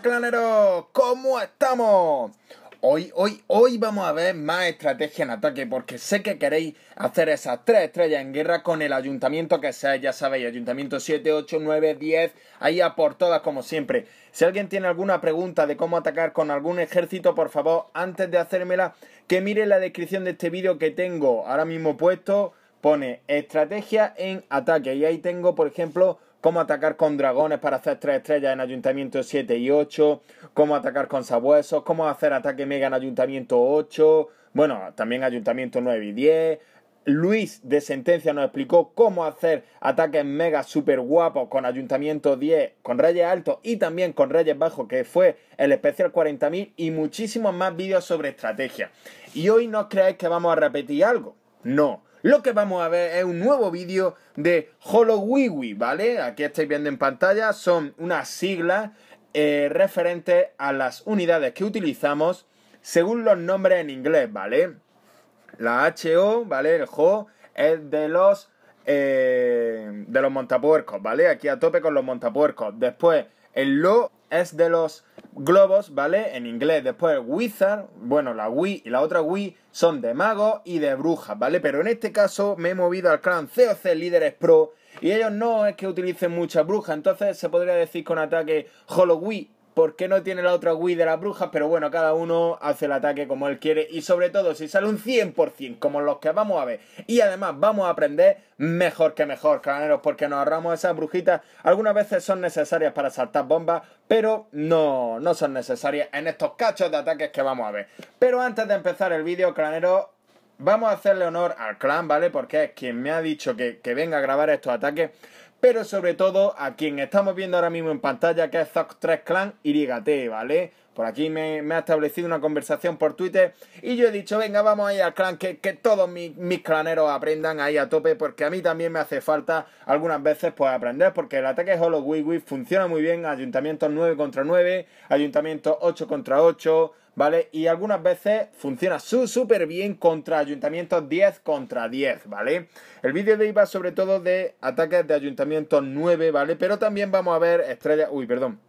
Claneros, clanero, ¿cómo estamos? Hoy, hoy, hoy vamos a ver más estrategia en ataque porque sé que queréis hacer esas tres estrellas en guerra con el ayuntamiento que sea, ya sabéis, ayuntamiento 7, 8, 9, 10, ahí a por todas como siempre. Si alguien tiene alguna pregunta de cómo atacar con algún ejército, por favor, antes de hacérmela, que mire la descripción de este vídeo que tengo ahora mismo puesto, pone estrategia en ataque y ahí tengo, por ejemplo, cómo atacar con dragones para hacer 3 estrellas en ayuntamiento 7 y 8, cómo atacar con sabuesos, cómo hacer ataque mega en ayuntamiento 8, bueno, también ayuntamiento 9 y 10. Luis de Sentencia nos explicó cómo hacer ataques mega super guapos con Ayuntamiento 10, con Reyes Altos y también con Reyes Bajos, que fue el especial 40.000 y muchísimos más vídeos sobre estrategia. Y hoy no os creáis que vamos a repetir algo. No, lo que vamos a ver es un nuevo vídeo de HoloWiwi, ¿vale? Aquí estáis viendo en pantalla, son unas siglas eh, referentes a las unidades que utilizamos según los nombres en inglés, ¿vale? La HO, ¿vale? El HO es de los eh, de los montapuercos, ¿vale? Aquí a tope con los montapuercos. Después, el lo es de los globos, ¿vale? En inglés. Después wizard, bueno, la Wii y la otra Wii son de mago y de brujas, ¿vale? Pero en este caso me he movido al clan COC Líderes Pro y ellos no es que utilicen mucha bruja, entonces se podría decir con ataque Hollow Wii porque no tiene la otra Wii de las brujas? Pero bueno, cada uno hace el ataque como él quiere. Y sobre todo, si sale un 100%, como los que vamos a ver. Y además, vamos a aprender mejor que mejor, claneros, Porque nos ahorramos esas brujitas. Algunas veces son necesarias para saltar bombas. Pero no, no son necesarias en estos cachos de ataques que vamos a ver. Pero antes de empezar el vídeo, claneros, vamos a hacerle honor al clan, ¿vale? Porque es quien me ha dicho que, que venga a grabar estos ataques pero sobre todo a quien estamos viendo ahora mismo en pantalla, que es Zoc 3 Clan y ¿vale? Por aquí me, ha establecido una conversación por Twitter y yo he dicho, venga, vamos ahí al clan, que, todos mis, claneros aprendan ahí a tope, porque a mí también me hace falta algunas veces pues aprender, porque el ataque Hollow Wiwi funciona muy bien, ayuntamientos 9 contra 9, ayuntamientos 8 contra 8, ¿vale? Y algunas veces funciona súper bien contra ayuntamientos 10 contra 10, ¿vale? El vídeo de hoy va sobre todo de ataques de ayuntamientos 9, ¿vale? Pero también vamos a ver estrellas... Uy, perdón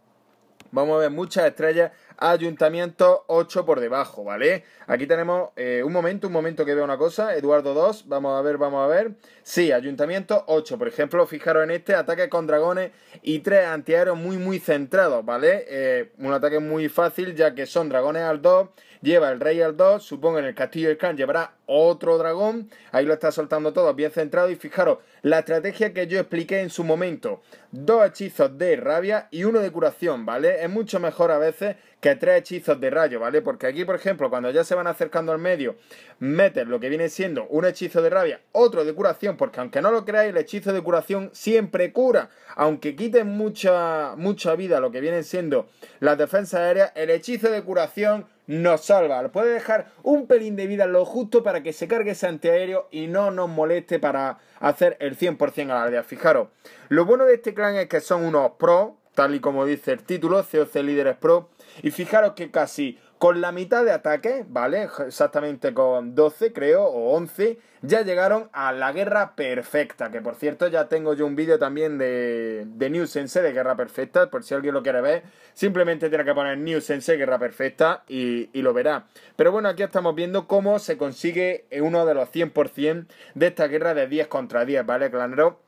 vamos a ver muchas estrellas, ayuntamiento 8 por debajo, ¿vale? Aquí tenemos eh, un momento, un momento que veo una cosa, Eduardo 2, vamos a ver, vamos a ver. Sí, ayuntamiento 8, por ejemplo, fijaros en este, ataque con dragones y tres antiaéreos muy, muy centrados, ¿vale? Eh, un ataque muy fácil ya que son dragones al 2, lleva el rey al 2, supongo en el castillo del clan llevará otro dragón. Ahí lo está soltando todo, bien centrado. Y fijaros, la estrategia que yo expliqué en su momento. Dos hechizos de rabia y uno de curación, ¿vale? Es mucho mejor a veces que tres hechizos de rayo, ¿vale? Porque aquí, por ejemplo, cuando ya se van acercando al medio, meter lo que viene siendo un hechizo de rabia, otro de curación, porque aunque no lo creáis, el hechizo de curación siempre cura. Aunque quiten mucha, mucha vida lo que vienen siendo las defensas aéreas, el hechizo de curación nos salva. Puede dejar un pelín de vida lo justo para para que se cargue ese antiaéreo y no nos moleste para hacer el 100% a la aldea. Fijaros, lo bueno de este clan es que son unos pro, tal y como dice el título, COC Líderes Pro. Y fijaros que casi con la mitad de ataque, ¿vale? Exactamente con 12 creo, o 11, ya llegaron a la guerra perfecta, que por cierto ya tengo yo un vídeo también de, de New Sense de guerra perfecta, por si alguien lo quiere ver, simplemente tiene que poner New Sense guerra perfecta y, y lo verá. Pero bueno, aquí estamos viendo cómo se consigue uno de los 100% de esta guerra de 10 contra 10, ¿vale? Clanero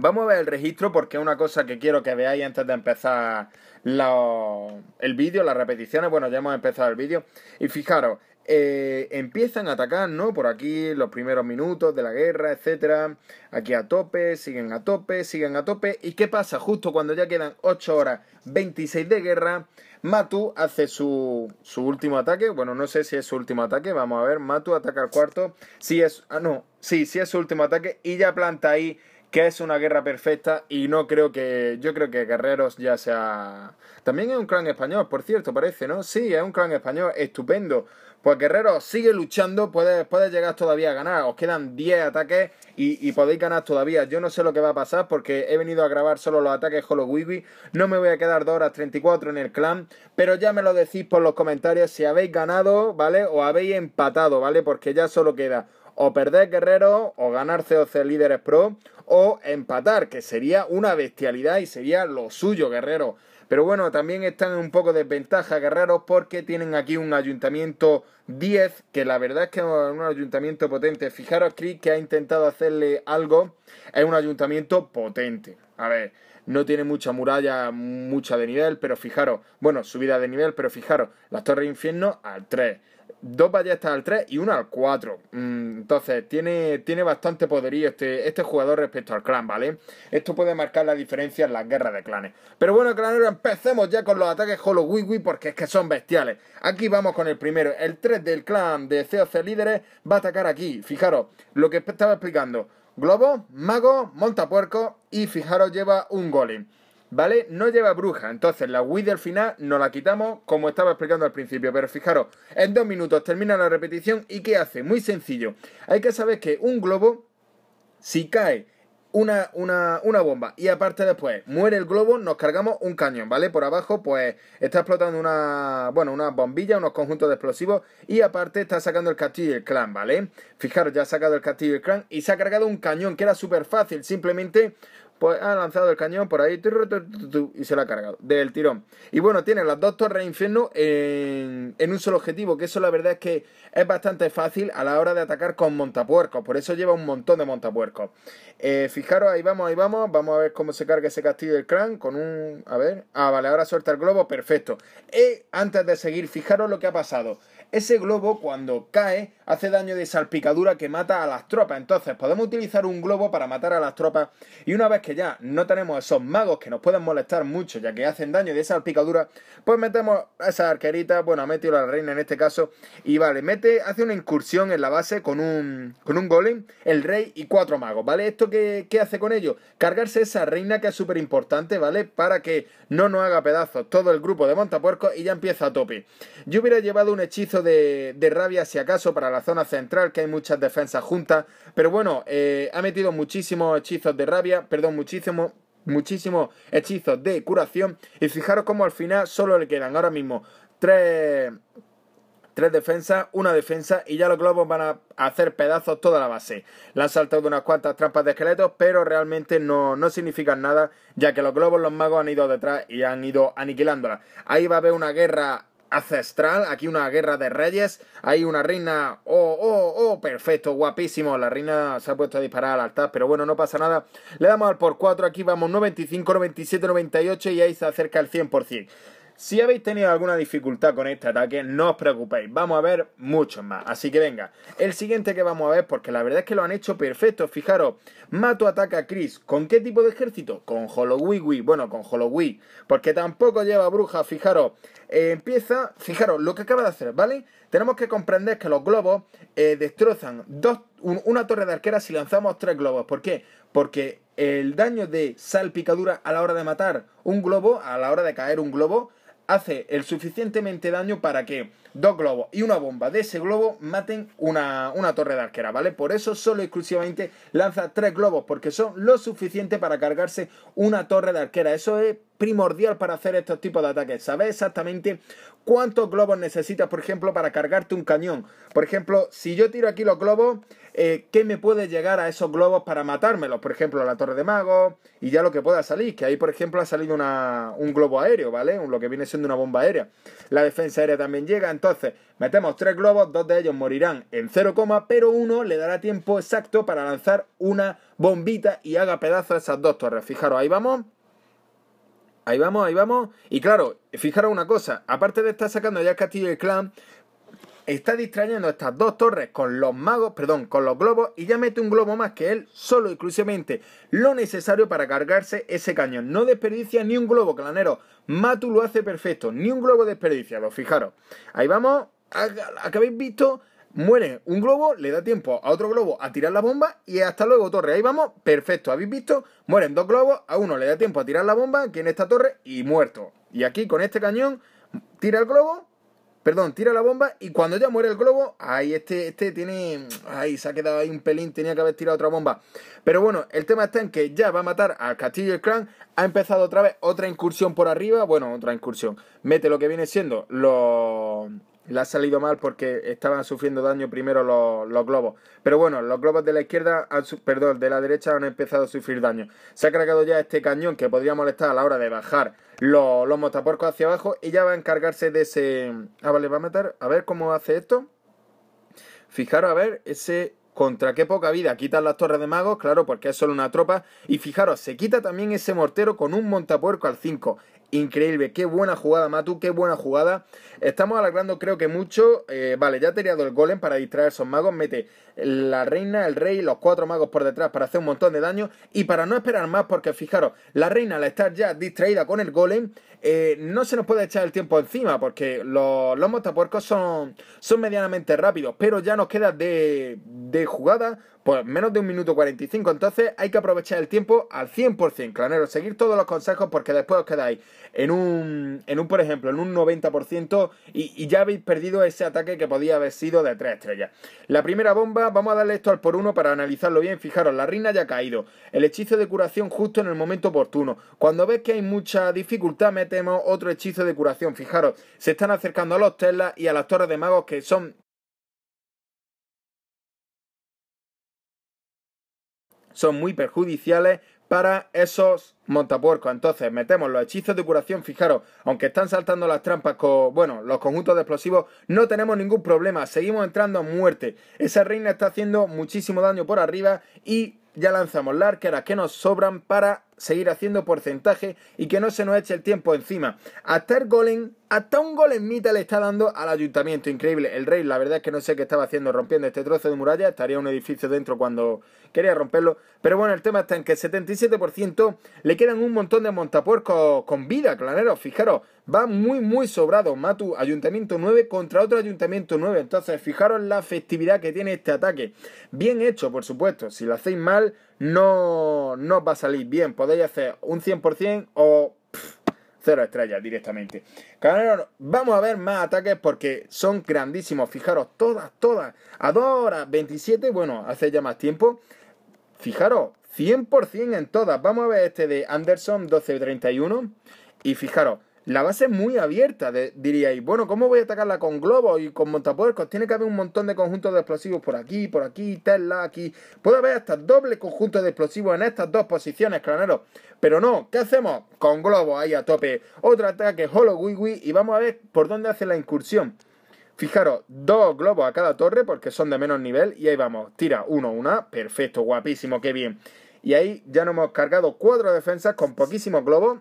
Vamos a ver el registro porque es una cosa que quiero que veáis antes de empezar el vídeo, las repeticiones. Bueno, ya hemos empezado el vídeo. Y fijaros, eh, empiezan a atacar, ¿no? Por aquí, los primeros minutos de la guerra, etcétera. Aquí a tope, siguen a tope, siguen a tope. ¿Y qué pasa? Justo cuando ya quedan 8 horas 26 de guerra, Matu hace su, último ataque. Bueno, no sé si es su último ataque. Vamos a ver. Matu ataca al cuarto. Si es. Ah, no. Sí, sí es su último ataque. Y ya planta ahí que es una guerra perfecta y no creo que. Yo creo que Guerreros ya sea. También es un clan español, por cierto, parece, ¿no? Sí, es un clan español, estupendo. Pues Guerreros, sigue luchando, puedes, llegar todavía a ganar. Os quedan 10 ataques y, podéis ganar todavía. Yo no sé lo que va a pasar porque he venido a grabar solo los ataques Hollow Wiwi. No me voy a quedar 2 horas 34 en el clan, pero ya me lo decís por los comentarios si habéis ganado, ¿vale? O habéis empatado, ¿vale? Porque ya solo queda o perder Guerreros o ganar COC Líderes Pro o empatar, que sería una bestialidad y sería lo suyo, guerreros. Pero bueno, también están en un poco de desventaja, guerreros, porque tienen aquí un ayuntamiento 10, que la verdad es que es un ayuntamiento potente. Fijaros, Chris, que ha intentado hacerle algo, es un ayuntamiento potente. A ver, no tiene mucha muralla, mucha de nivel, pero fijaros, bueno, subida de nivel, pero fijaros, las torres de infierno al 3 dos ballestas al 3 y una al 4. Mm, entonces, tiene, bastante poderío este, este jugador respecto al clan, ¿vale? Esto puede marcar la diferencia en las guerras de clanes. Pero bueno, clanero, empecemos ya con los ataques Holo porque es que son bestiales. Aquí vamos con el primero. El 3 del clan de COC Líderes va a atacar aquí. Fijaros, lo que estaba explicando. Globo, mago, montapuerco y fijaros lleva un golem. ¿vale? No lleva bruja, entonces la Wii del final nos la quitamos como estaba explicando al principio, pero fijaros, en dos minutos termina la repetición y ¿qué hace? Muy sencillo, hay que saber que un globo, si cae una, una, bomba. Y aparte después, muere el globo, nos cargamos un cañón, ¿vale? Por abajo, pues está explotando una, bueno, una bombilla, unos conjuntos de explosivos. Y aparte está sacando el castillo y el clan, ¿vale? Fijaros, ya ha sacado el castillo y el clan y se ha cargado un cañón, que era súper fácil. Simplemente pues ha lanzado el cañón por ahí y se lo ha cargado del tirón. Y bueno, tiene las dos torres infierno en, un solo objetivo, que eso la verdad es que es bastante fácil a la hora de atacar con montapuercos, por eso lleva un montón de montapuercos. Eh, fijaros, ahí vamos, ahí vamos, vamos a ver cómo se carga ese castillo del clan con un... A ver, ah, vale, ahora suelta el globo, perfecto. Y eh, antes de seguir, fijaros lo que ha pasado ese globo cuando cae hace daño de salpicadura que mata a las tropas. Entonces podemos utilizar un globo para matar a las tropas y una vez que ya no tenemos esos magos que nos pueden molestar mucho ya que hacen daño de salpicadura, pues metemos a esa arquerita, bueno, ha metido la reina en este caso y vale, mete, hace una incursión en la base con un, con golem, el rey y cuatro magos, ¿vale? ¿Esto qué, qué hace con ello? Cargarse esa reina que es súper importante, ¿vale? Para que no nos haga pedazos todo el grupo de montapuercos y ya empieza a tope. Yo hubiera llevado un hechizo de, rabia, si acaso, para la zona central, que hay muchas defensas juntas. Pero bueno, eh, ha metido muchísimos hechizos de rabia, perdón, muchísimos muchísimos hechizos de curación. Y fijaros como al final solo le quedan ahora mismo tres, tres defensas, una defensa y ya los globos van a hacer pedazos toda la base. Le han saltado unas cuantas trampas de esqueletos, pero realmente no, no significan nada, ya que los globos, los magos han ido detrás y han ido aniquilándola Ahí va a haber una guerra Acestral, aquí una guerra de reyes, hay una reina, oh, oh, oh, perfecto, guapísimo, la reina se ha puesto a disparar al altar, pero bueno, no pasa nada, le damos al por 4, aquí vamos 95, 97, 98 y ahí se acerca el 100%. Si habéis tenido alguna dificultad con este ataque, no os preocupéis, vamos a ver muchos más. Así que venga, el siguiente que vamos a ver, porque la verdad es que lo han hecho perfecto, fijaros, Mato ataca a Chris, ¿con qué tipo de ejército? Con Holowiwi, bueno, con Holloway, porque tampoco lleva bruja, fijaros, eh, empieza, fijaros, lo que acaba de hacer, ¿vale? Tenemos que comprender que los globos eh, destrozan dos, una torre de arquera si lanzamos tres globos, ¿por qué? Porque el daño de salpicadura a la hora de matar un globo, a la hora de caer un globo, hace el suficientemente daño para que dos globos y una bomba de ese globo maten una, torre de arquera, ¿vale? Por eso solo exclusivamente lanza tres globos, porque son lo suficiente para cargarse una torre de arquera. Eso es primordial para hacer estos tipos de ataques. Sabes exactamente cuántos globos necesitas, por ejemplo, para cargarte un cañón. Por ejemplo, si yo tiro aquí los globos, eh, ¿qué me puede llegar a esos globos para matármelos? Por ejemplo, la torre de magos y ya lo que pueda salir. Que ahí, por ejemplo, ha salido un globo aéreo, ¿vale? Lo que viene siendo una bomba aérea. La defensa aérea también llega. Entonces, metemos tres globos, dos de ellos morirán en 0, pero uno le dará tiempo exacto para lanzar una bombita y haga pedazos esas dos torres. Fijaros, ahí vamos. Ahí vamos, ahí vamos. Y claro, fijaros una cosa, aparte de estar sacando ya el castillo y el clan, está distrayendo estas dos torres con los magos, perdón, con los globos y ya mete un globo más que él, solo y exclusivamente lo necesario para cargarse ese cañón. No desperdicia ni un globo, clanero. Matu lo hace perfecto, ni un globo desperdicia, lo fijaros. Ahí vamos, a que habéis visto, muere un globo, le da tiempo a otro globo a tirar la bomba y hasta luego torre. Ahí vamos, perfecto, habéis visto, mueren dos globos, a uno le da tiempo a tirar la bomba, aquí en esta torre y muerto. Y aquí con este cañón tira el globo Perdón, tira la bomba y cuando ya muere el globo, ahí este, este tiene. Ahí se ha quedado ahí un pelín, tenía que haber tirado otra bomba. Pero bueno, el tema está en que ya va a matar al castillo el clan. Ha empezado otra vez otra incursión por arriba. Bueno, otra incursión. Mete lo que viene siendo los le ha salido mal porque estaban sufriendo daño primero los, globos. Pero bueno, los globos de la izquierda, han, perdón, de la derecha han empezado a sufrir daño. Se ha cargado ya este cañón que podría molestar a la hora de bajar los, montapuercos hacia abajo Ella va a encargarse de ese... Ah, vale, va a matar. A ver cómo hace esto. Fijaros, a ver, ese... Contra qué poca vida. Quitan las torres de magos, claro, porque es solo una tropa. Y fijaros, se quita también ese mortero con un montapuerco al 5. Increíble, qué buena jugada, Matu, qué buena jugada. Estamos alargando, creo que mucho. Eh, vale, ya ha tirado el golem para distraer a esos magos. Mete la reina, el rey, los cuatro magos por detrás para hacer un montón de daño. Y para no esperar más, porque fijaros, la reina al estar ya distraída con el golem, eh, no se nos puede echar el tiempo encima, porque los, los motapuercos son, son medianamente rápidos. Pero ya nos queda de, de jugada pues menos de un minuto 45, entonces hay que aprovechar el tiempo al 100%, clanero. Seguir todos los consejos porque después os quedáis en un, en un por ejemplo, en un 90% y, y ya habéis perdido ese ataque que podía haber sido de 3 estrellas. La primera bomba, vamos a darle esto al por uno para analizarlo bien. Fijaros, la reina ya ha caído. El hechizo de curación justo en el momento oportuno. Cuando ves que hay mucha dificultad, metemos otro hechizo de curación. Fijaros, se están acercando a los telas y a las torres de magos que son son muy perjudiciales para esos montapuercos. Entonces, metemos los hechizos de curación. Fijaros, aunque están saltando las trampas con, bueno, los conjuntos de explosivos, no tenemos ningún problema. Seguimos entrando a muerte. Esa reina está haciendo muchísimo daño por arriba y ya lanzamos la arquera que nos sobran para seguir haciendo porcentaje y que no se nos eche el tiempo encima. Hasta hasta un golemita le está dando al ayuntamiento. Increíble. El rey, la verdad es que no sé qué estaba haciendo rompiendo este trozo de muralla. Estaría un edificio dentro cuando quería romperlo. Pero bueno, el tema está en que el 77% le quedan un montón de montapuercos con vida, claneros. Fijaros, va muy, muy sobrado. Matu, ayuntamiento 9 contra otro ayuntamiento 9. Entonces, fijaros la festividad que tiene este ataque. Bien hecho, por supuesto. Si lo hacéis mal, no, no va a salir bien. Podéis hacer un 100% o Cero estrellas directamente. vamos a ver más ataques porque son grandísimos. Fijaros, todas, todas. A 2 horas 27, bueno, hace ya más tiempo. Fijaros, 100% en todas. Vamos a ver este de Anderson 1231. Y fijaros, la base es muy abierta. diríais, bueno, ¿cómo voy a atacarla con globos y con montapuercos? Tiene que haber un montón de conjuntos de explosivos por aquí, por aquí, Tesla, aquí. Puede haber hasta doble conjunto de explosivos en estas dos posiciones, claneros. Pero no, ¿qué hacemos? Con globos ahí a tope. Otro ataque, Holo wii. y vamos a ver por dónde hace la incursión. Fijaros, dos globos a cada torre porque son de menos nivel y ahí vamos. Tira uno, una. Perfecto, guapísimo, qué bien. Y ahí ya nos hemos cargado cuatro defensas con poquísimos globos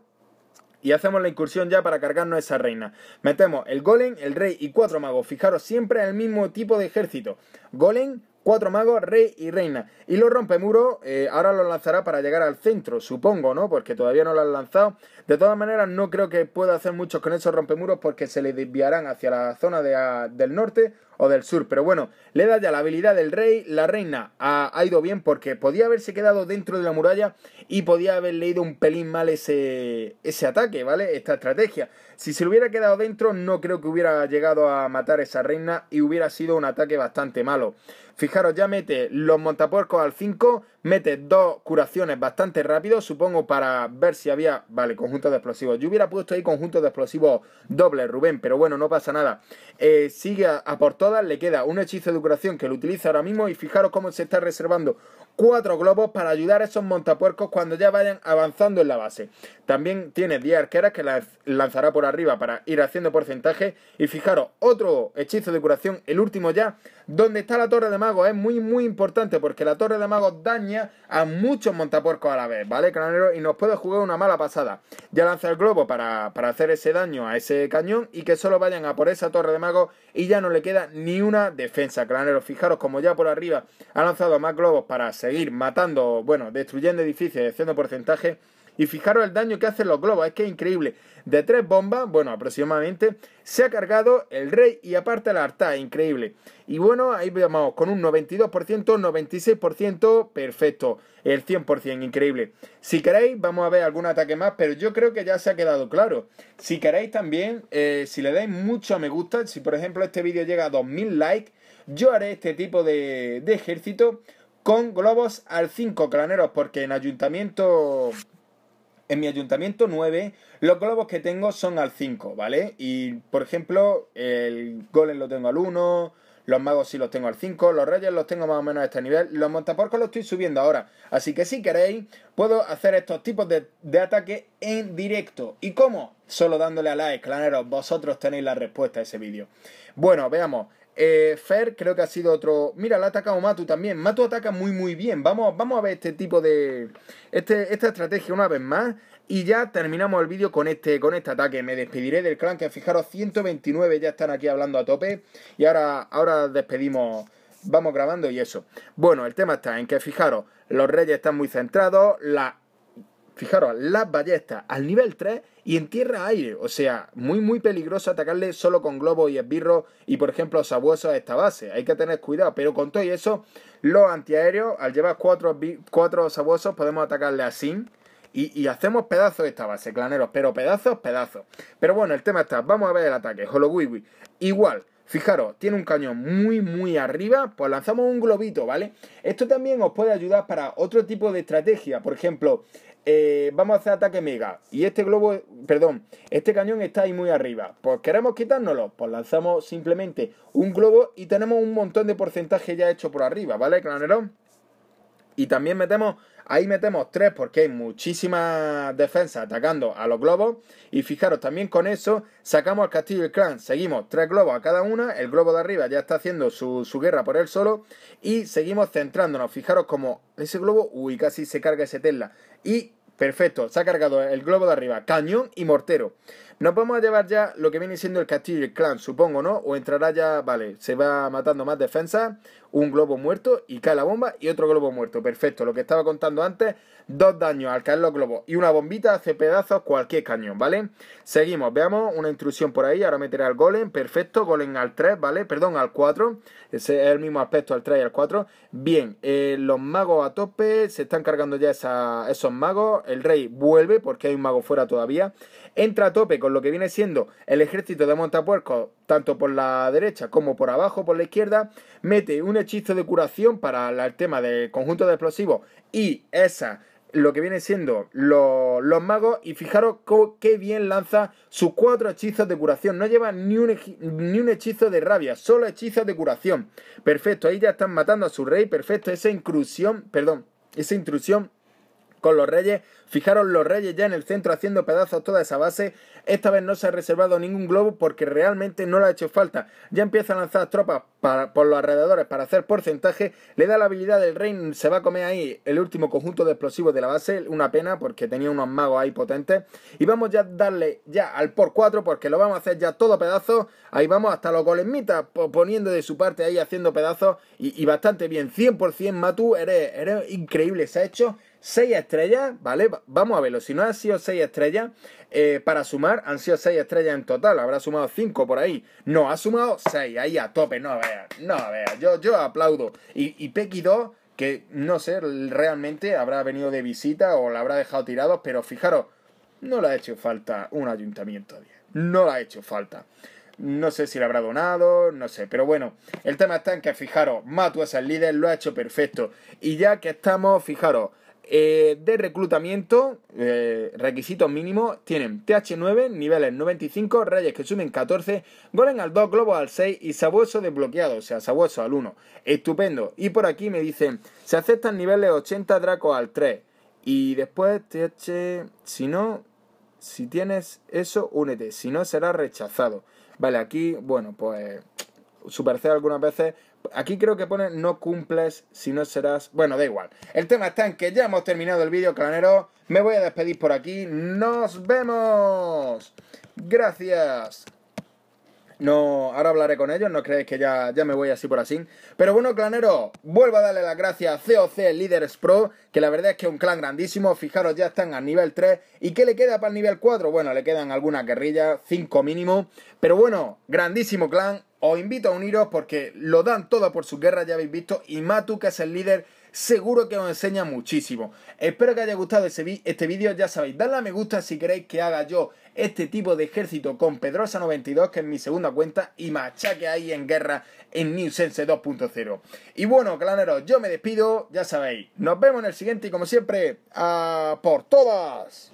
y hacemos la incursión ya para cargarnos esa reina. Metemos el golem, el rey y cuatro magos. Fijaros, siempre el mismo tipo de ejército. Golem, cuatro magos, rey y reina. Y los rompemuros eh, ahora los lanzará para llegar al centro, supongo, ¿no? Porque todavía no lo han lanzado. De todas maneras, no creo que pueda hacer muchos con esos rompemuros porque se les desviarán hacia la zona de, del norte o del sur. Pero bueno, le da ya la habilidad del rey. La reina ha, ido bien porque podía haberse quedado dentro de la muralla y podía haber leído un pelín mal ese, ese ataque, ¿vale? Esta estrategia. Si se hubiera quedado dentro, no creo que hubiera llegado a matar a esa reina y hubiera sido un ataque bastante malo. Fijaros, ya mete los montapuercos al 5, mete dos curaciones bastante rápido, supongo para ver si había, vale, conjunto de explosivos. Yo hubiera puesto ahí conjunto de explosivos doble, Rubén, pero bueno, no pasa nada. Eh, sigue a, por todas, le queda un hechizo de curación que lo utiliza ahora mismo y fijaros cómo se está reservando cuatro globos para ayudar a esos montapuercos cuando ya vayan avanzando en la base. También tiene 10 arqueras que las lanzará por arriba para ir haciendo porcentaje. Y fijaros, otro hechizo de curación, el último ya, donde está la torre de magos. Es muy, muy importante porque la torre de magos daña a muchos montapuercos a la vez, ¿vale, granero Y nos puede jugar una mala pasada. Ya lanza el globo para, hacer ese daño a ese cañón y que solo vayan a por esa torre de magos y ya no le queda ni una defensa, granero Fijaros, como ya por arriba ha lanzado más globos para hacer seguir matando, bueno, destruyendo edificios haciendo porcentaje. Y fijaros el daño que hacen los globos, es que es increíble. De tres bombas, bueno, aproximadamente, se ha cargado el rey y aparte la Artá, increíble. Y bueno, ahí vamos, con un 92%, 96%, perfecto. El 100%, increíble. Si queréis, vamos a ver algún ataque más, pero yo creo que ya se ha quedado claro. Si queréis también, eh, si le dais mucho a me gusta, si por ejemplo este vídeo llega a 2000 likes, yo haré este tipo de ejército con globos al 5 claneros, porque en ayuntamiento... En mi ayuntamiento 9, los globos que tengo son al 5, ¿vale? Y, por ejemplo, el golem lo tengo al 1, los magos sí los tengo al 5, los reyes los tengo más o menos a este nivel, los montaporcos los estoy subiendo ahora. Así que si queréis, puedo hacer estos tipos de, de ataques en directo. ¿Y cómo? Solo dándole a like, claneros, vosotros tenéis la respuesta a ese vídeo. Bueno, veamos. Eh, Fer creo que ha sido otro. Mira, la ha atacado Matu también. Matu ataca muy muy bien. Vamos, vamos a ver este tipo de. Este, esta estrategia una vez más. Y ya terminamos el vídeo con este, con este ataque. Me despediré del clan, que fijaros, 129 ya están aquí hablando a tope. Y ahora, ahora despedimos. Vamos grabando y eso. Bueno, el tema está en que fijaros, los reyes están muy centrados. La. Fijaros, las ballestas al nivel 3 y en tierra-aire, o sea, muy muy peligroso atacarle solo con globos y esbirros y por ejemplo sabuesos a esta base. Hay que tener cuidado, pero con todo y eso, los antiaéreos, al llevar cuatro, sabuesos, podemos atacarle así. Y, hacemos pedazos de esta base, claneros, pero pedazos, pedazos. Pero bueno, el tema está, vamos a ver el ataque, Holowiwi. Igual, Fijaros, tiene un cañón muy, muy arriba, pues lanzamos un globito, ¿vale? Esto también os puede ayudar para otro tipo de estrategia, por ejemplo, eh, vamos a hacer ataque mega y este globo, perdón, este cañón está ahí muy arriba. Pues queremos quitárnoslo, pues lanzamos simplemente un globo y tenemos un montón de porcentaje ya hecho por arriba, ¿vale, Clanerón? Y también metemos, ahí metemos tres porque hay muchísima defensa atacando a los globos. Y fijaros, también con eso sacamos al castillo el clan. Seguimos tres globos a cada una. El globo de arriba ya está haciendo su, guerra por él solo. Y seguimos centrándonos. Fijaros como ese globo, uy, casi se carga ese Tesla. Y Perfecto, se ha cargado el globo de arriba, cañón y mortero. Nos vamos a llevar ya lo que viene siendo el castillo y clan, supongo, ¿no? O entrará ya, vale, se va matando más defensa un globo muerto y cae la bomba y otro globo muerto. Perfecto, lo que estaba contando antes, dos daños al caer los globos y una bombita hace pedazos cualquier cañón, ¿vale? Seguimos, veamos una intrusión por ahí, ahora meteré al golem, perfecto, golem al 3, ¿vale? Perdón, al 4, ese es el mismo aspecto al 3 y al 4. Bien, eh, los magos a tope, se están cargando ya esos magos, el rey vuelve porque hay un mago fuera todavía, entra a tope con lo que viene siendo el ejército de Montapuerco... tanto por la derecha como por abajo, por la izquierda, mete un hechizo de curación para el tema De conjunto de explosivos y esa lo que viene siendo los, magos y fijaros qué bien lanza sus cuatro hechizos de curación. No lleva ni un, ni un hechizo de rabia, solo hechizos de curación. Perfecto, ahí ya están matando a su rey, perfecto, esa intrusión, perdón, esa intrusión los Reyes. Fijaros los Reyes ya en el centro haciendo pedazos toda esa base. Esta vez no se ha reservado ningún globo porque realmente no le ha hecho falta. Ya empieza a lanzar tropas por los alrededores para hacer porcentaje. Le da la habilidad del rey, se va a comer ahí el último conjunto de explosivos de la base. Una pena porque tenía unos magos ahí potentes. Y vamos ya a darle ya al por 4 porque lo vamos a hacer ya todo pedazo Ahí vamos hasta los golemitas poniendo de su parte ahí haciendo pedazos y, bastante bien. 100% Matu, eres, eres increíble. Se ha hecho 6 estrellas, ¿vale? Vamos a verlo. Si no han sido 6 estrellas, eh, para sumar, han sido 6 estrellas en total. Habrá sumado 5 por ahí. No, ha sumado 6. Ahí a tope. No ver no veas. Yo, yo aplaudo. Y, y 2, que no sé, realmente habrá venido de visita o la habrá dejado tirado, pero fijaros, no le ha hecho falta un ayuntamiento No le ha hecho falta. No sé si le habrá donado, no sé. Pero bueno, el tema está en que, fijaros, Matu es el líder, lo ha hecho perfecto. Y ya que estamos, fijaros. Eh, de reclutamiento, eh, requisitos mínimos, tienen TH9, niveles 95, reyes que suben 14, golem al 2, globo al 6 y sabueso desbloqueado, o sea, sabueso al 1. Estupendo. Y por aquí me dicen, se aceptan niveles 80, Draco al 3. Y después TH, si no, si tienes eso, únete, si no será rechazado. Vale, aquí, bueno, pues C algunas veces Aquí creo que pone no cumples si no serás... Bueno, da igual. El tema está en que ya hemos terminado el vídeo, clanero. Me voy a despedir por aquí. ¡Nos vemos! Gracias. No, ahora hablaré con ellos, no creéis que ya, ya me voy así por así. Pero bueno, clanero, vuelvo a darle las gracias a COC Leaders Pro, que la verdad es que es un clan grandísimo, fijaros, ya están al nivel 3. ¿Y qué le queda para el nivel 4? Bueno, le quedan algunas guerrillas, 5 mínimo. Pero bueno, grandísimo clan, os invito a uniros porque lo dan todo por sus guerras, ya habéis visto, y Matu, que es el líder, seguro que os enseña muchísimo. Espero que haya gustado este vídeo, ya sabéis, dadle a me gusta si queréis que haga yo este tipo de ejército con Pedrosa92, que es mi segunda cuenta, y machaque ahí en guerra en New Sense 2.0. Y bueno, claneros, yo me despido, ya sabéis, nos vemos en el siguiente y como siempre, a por todas.